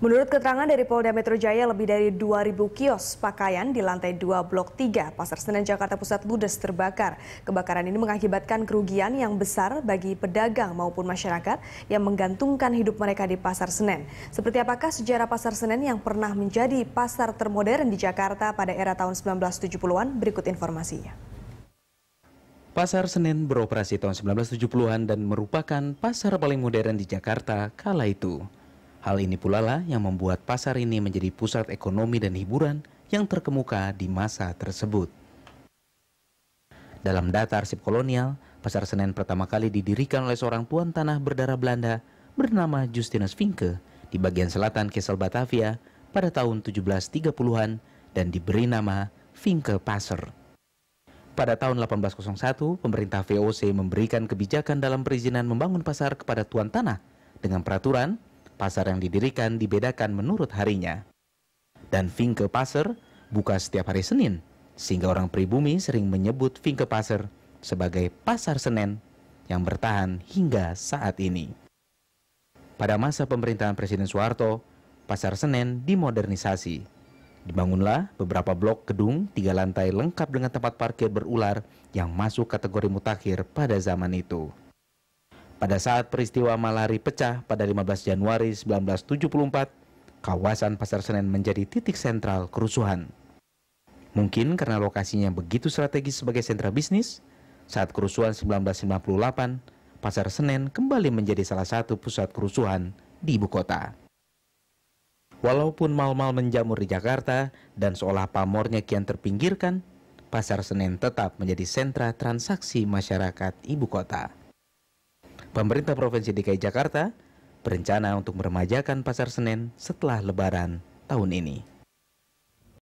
Menurut keterangan dari Polda Metro Jaya, lebih dari 2.000 kios pakaian di lantai 2 Blok 3 Pasar Senen Jakarta Pusat ludes terbakar. Kebakaran ini mengakibatkan kerugian yang besar bagi pedagang maupun masyarakat yang menggantungkan hidup mereka di Pasar Senen. Seperti apakah sejarah Pasar Senen yang pernah menjadi pasar termodern di Jakarta pada era tahun 1970-an? Berikut informasinya. Pasar Senen beroperasi tahun 1970-an dan merupakan pasar paling modern di Jakarta kala itu. Hal ini pula lah yang membuat pasar ini menjadi pusat ekonomi dan hiburan yang terkemuka di masa tersebut. Dalam data arsip kolonial, pasar Senen pertama kali didirikan oleh seorang tuan tanah berdarah Belanda bernama Justinus Finke di bagian selatan Kesel Batavia pada tahun 1730-an dan diberi nama Finke Pasar. Pada tahun 1801, pemerintah VOC memberikan kebijakan dalam perizinan membangun pasar kepada tuan tanah dengan peraturan Pasar yang didirikan dibedakan menurut harinya. Dan Finke Pasar buka setiap hari Senin, sehingga orang pribumi sering menyebut Finke Pasar sebagai Pasar Senen yang bertahan hingga saat ini. Pada masa pemerintahan Presiden Soeharto, Pasar Senen dimodernisasi. Dibangunlah beberapa blok gedung tiga lantai lengkap dengan tempat parkir berular yang masuk kategori mutakhir pada zaman itu. Pada saat peristiwa malari pecah pada 15 Januari 1974, kawasan Pasar Senen menjadi titik sentral kerusuhan. Mungkin karena lokasinya begitu strategis sebagai sentra bisnis, saat kerusuhan 1998, Pasar Senen kembali menjadi salah satu pusat kerusuhan di ibu kota. Walaupun mal-mal menjamur di Jakarta dan seolah pamornya kian terpinggirkan, Pasar Senen tetap menjadi sentra transaksi masyarakat ibu kota pemerintah Provinsi DKI Jakarta berencana untuk meremajakan Pasar Senen setelah Lebaran tahun ini.